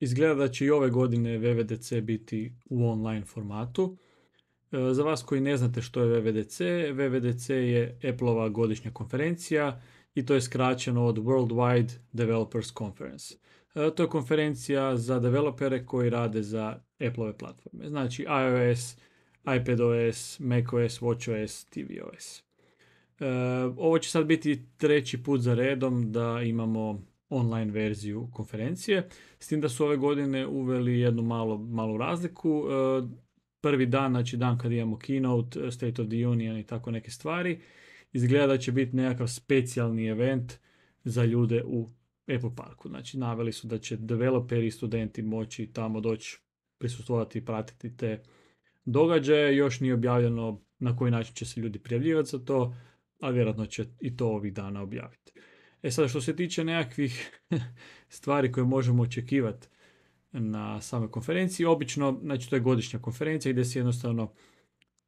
Izgleda da će i ove godine VVDC biti u online formatu. E, za vas koji ne znate što je VVDC, VVDC je Appleova godišnja konferencija i to je skraćeno od Worldwide Developers Conference. E, to je konferencija za developere koji rade za Appleove platforme, znači iOS, iPadOS, macOS, watchOS, tvOS. E, ovo će sad biti treći put za redom da imamo online verziju konferencije, s tim da su ove godine uveli jednu malu, malu razliku. E, prvi dan, znači dan kad imamo keynote, e, State of the Union i tako neke stvari, izgleda da će biti nekakav specijalni event za ljude u Apple Parku. Znači, naveli su da će developeri i studenti moći tamo doći prisustovati i pratiti te događaje. Još nije objavljeno na koji način će se ljudi prijavljivati za to, a vjerojatno će i to ovih dana objaviti. E sad, što se tiče nekakvih stvari koje možemo očekivati na same konferenciji, obično, znači to je godišnja konferencija gdje se jednostavno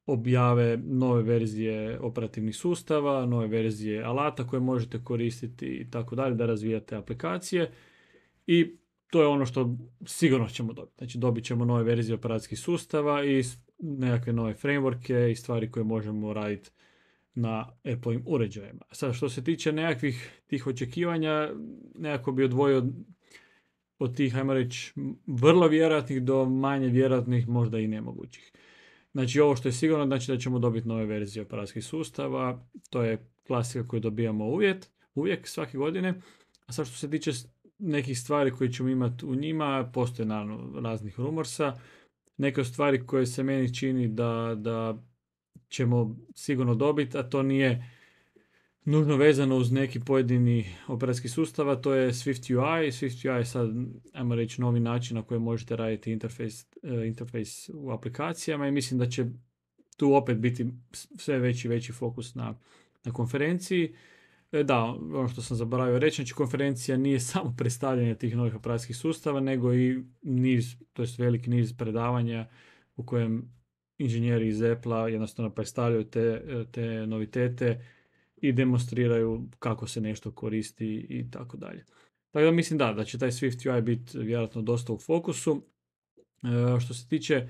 objave nove verzije operativnih sustava, nove verzije alata koje možete koristiti i tako dalje da razvijate aplikacije i to je ono što sigurno ćemo dobiti. Znači dobit ćemo nove verzije operacijskih sustava i nekakve nove frameworke i stvari koje možemo raditi na apple uređajima. Sad, što se tiče nekakvih tih očekivanja, nekako bi odvojio od tih, hajmo reći, vrlo vjerojatnih do manje vjerojatnih, možda i nemogućih. Znači, ovo što je sigurno, znači da ćemo dobiti nove verzije operacijskih sustava, to je klasika koju dobijamo uvijek, uvijek, svake godine. A sad što se tiče nekih stvari koje ćemo imati u njima, postoje naravno raznih rumorsa, neke stvari koje se meni čini da ćemo sigurno dobiti, a to nije nužno vezano uz neki pojedini operacijski sustav, to je Swift UI. Swift UI je sad, ajmo reći, novi način na koji možete raditi eh, interfejs, u aplikacijama i mislim da će tu opet biti sve veći veći fokus na, na konferenciji. Eh, da, ono što sam zaboravio reći, znači konferencija nije samo predstavljanje tih novih operacijskih sustava, nego i niz, to jest veliki niz predavanja u kojem inženjeri iz Apple-a jednostavno predstavljaju te, te novitete i demonstriraju kako se nešto koristi i tako dalje. Tako da mislim da, da će taj Swift UI biti vjerojatno dosta u fokusu. E, što se tiče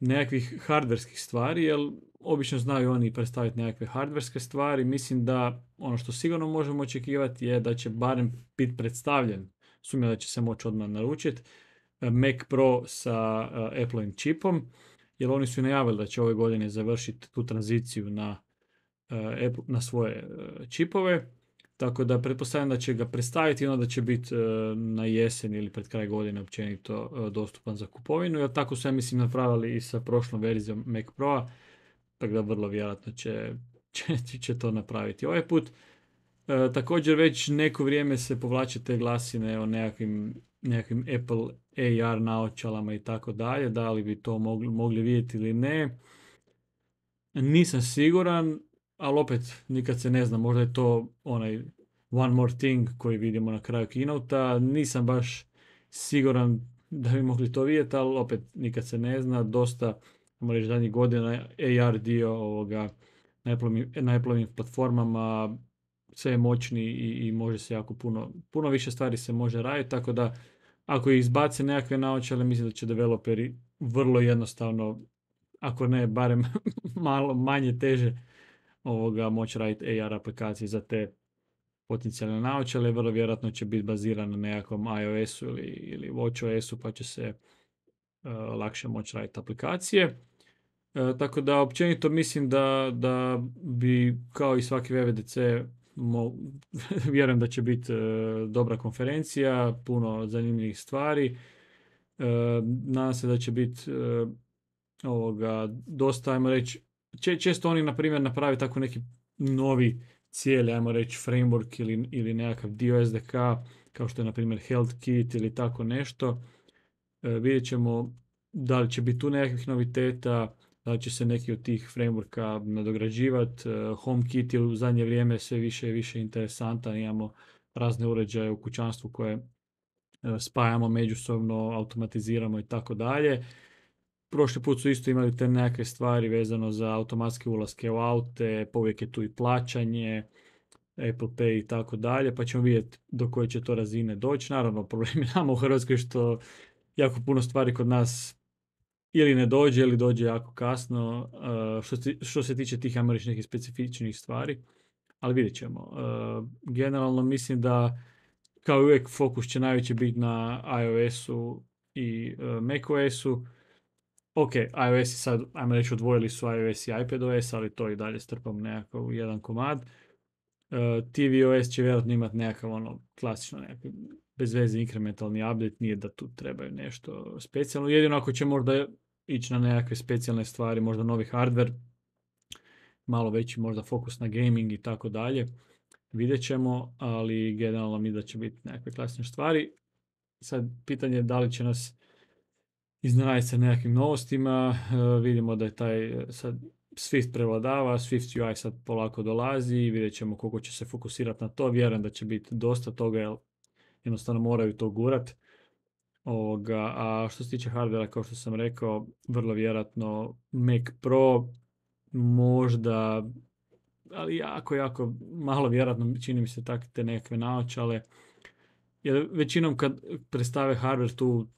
nekakvih hardverskih stvari, jer obično znaju oni predstaviti nekakve hardverske stvari, mislim da ono što sigurno možemo očekivati je da će barem biti predstavljen, sumnja da će se moći odmah naručiti, e, Mac Pro sa e, Apple-ovim čipom, jer oni su najavili da će ove godine završiti tu tranziciju na, e, na svoje e, čipove, tako da pretpostavljam da će ga predstaviti i onda da će biti e, na jesen ili pred kraj godine općenito dostupan za kupovinu, jer tako su ja mislim napravili i sa prošlom verzijom Mac Pro-a, tako da vrlo vjerojatno će, će, će to napraviti ovaj put. također već neko vrijeme se povlače te glasine o nekakvim nekim Apple AR naočalama i tako dalje, da li bi to mogli, mogli vidjeti ili ne. Nisam siguran, ali opet nikad se ne zna, možda je to onaj One More Thing koji vidimo na kraju kinota, nisam baš siguran da bi mogli to vidjeti, ali opet nikad se ne zna, dosta, možemo reći zadnjih godina, AR dio ovoga, na Apple platformama sve je moćni i, i može se jako puno, puno više stvari se može raditi, tako da ako izbace nekakve naočale, mislim da će developeri vrlo jednostavno, ako ne barem malo manje teže, ovoga moći raditi AR aplikacije za te potencijalne naočale, vrlo vjerojatno će biti baziran na nekakvom iOS-u ili, ili WatchOS-u, pa će se e, lakše moći raditi aplikacije. E, tako da općenito mislim da, da bi kao i svaki VVDC mo, vjerujem da će biti e, dobra konferencija, puno zanimljivih stvari. E, nadam se da će biti e, ovoga, dosta, ajmo reći, često oni, na primjer, napravi tako neki novi cijeli, ajmo reći, framework ili, ili nekakav dio SDK, kao što je, na primjer, Health Kit ili tako nešto. E, vidjet ćemo da li će biti tu nekakvih noviteta, da će se neki od tih frameworka nadograđivati. E, HomeKit je u zadnje vrijeme sve više i više interesantan, imamo razne uređaje u kućanstvu koje e, spajamo međusobno, automatiziramo i tako dalje. Prošli put su isto imali te neke stvari vezano za automatske ulaske u aute, povijek je tu i plaćanje, Apple Pay i tako dalje, pa ćemo vidjeti do koje će to razine doći. Naravno, problem je nama u Hrvatskoj što jako puno stvari kod nas ili ne dođe ili dođe jako kasno eh, što se, tiče tih američnih nekih specifičnih stvari, ali vidjet ćemo. Eh, generalno mislim da kao i uvijek fokus će najveće biti na iOS-u i eh, macOS-u. Ok, iOS i sad, ajmo reći, odvojili su iOS i iPadOS, ali to i dalje strpam nekako u jedan komad. TVOS će vjerojatno imati nekakav ono klasično nekakav bez veze inkrementalni update, nije da tu trebaju nešto specijalno. Jedino ako će možda ići na nekakve specijalne stvari, možda novi hardware, malo veći možda fokus na gaming i tako dalje. Vidjet ćemo, ali generalno mi da će biti nekakve klasične stvari. Sad pitanje je da li će nas iznenaditi sa nekakvim novostima. E, vidimo da je taj e, sad Swift prevladava, Swift UI sad polako dolazi i vidjet ćemo koliko će se fokusirati na to. Vjerujem da će biti dosta toga jer jednostavno moraju to gurati. Ovoga, a što se tiče hardvera, kao što sam rekao, vrlo vjerojatno Mac Pro možda, ali jako, jako malo vjerojatno čini mi se tak te nekakve naočale. Jer većinom kad predstave hardware tu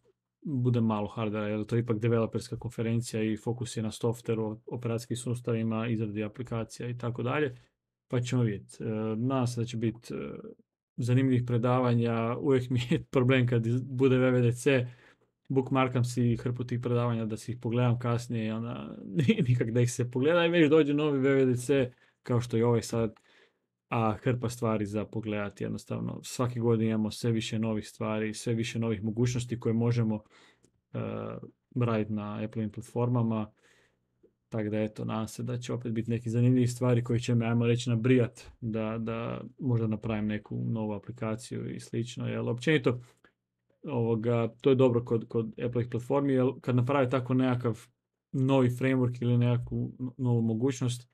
bude malo hardvera, jer to ipak developerska konferencija i fokus je na softveru, operacijskim sustavima, izradi aplikacija i tako dalje. Pa ćemo vidjeti. E, nadam se da će biti e, zanimljivih predavanja, uvijek mi je problem kad bude VVDC, bookmarkam si hrpu tih predavanja da si ih pogledam kasnije i onda nikak da ih se pogleda i već dođe novi VVDC kao što je ovaj sad, a hrpa stvari za pogledati jednostavno. Svaki godin imamo sve više novih stvari, sve više novih mogućnosti koje možemo eh, raditi na Apple platformama tako da eto, nadam se da će opet biti neki zanimljivih stvari koji će me, ajmo reći, nabrijat da, da možda napravim neku novu aplikaciju i slično. Jel, općenito, ovoga, to je dobro kod, kod Apple platformi, jer kad naprave tako nekakav novi framework ili nekakvu novu mogućnost,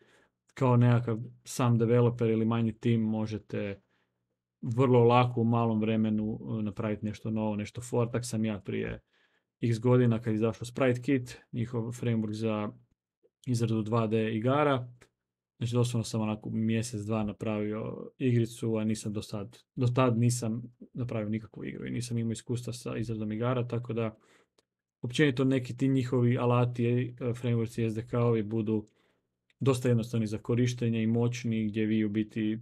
kao nekakav sam developer ili manji tim možete vrlo lako u malom vremenu e, napraviti nešto novo, nešto for. Tak sam ja prije x godina kad je izašao Sprite Kit, njihov framework za izradu 2D igara. Znači doslovno sam onako mjesec, dva napravio igricu, a nisam do sad, do tad nisam napravio nikakvu igru i nisam imao iskustva sa izradom igara, tako da općenito neki ti njihovi alati, e, frameworks SDK-ovi budu dosta jednostavni za korištenje i moćni gdje vi u biti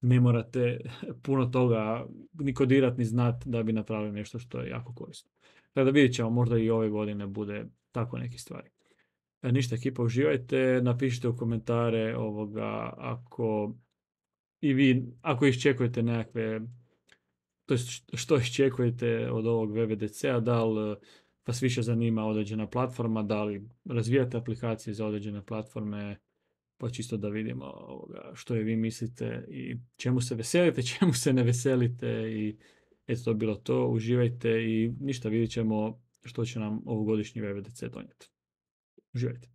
ne morate puno toga ni kodirati ni znat da bi napravili nešto što je jako korisno. Tako da vidjet ćemo, možda i ove godine bude tako neke stvari. E, ništa ekipa, uživajte, napišite u komentare ovoga ako i vi, ako iščekujete nekakve, to što iščekujete od ovog VVDC-a, da li vas više zanima određena platforma, da li razvijate aplikacije za određene platforme, pa čisto da vidimo ovoga, što je vi mislite i čemu se veselite, čemu se ne veselite i eto to bilo to, uživajte i ništa vidjet ćemo što će nam ovogodišnji VVDC donijeti. رجعت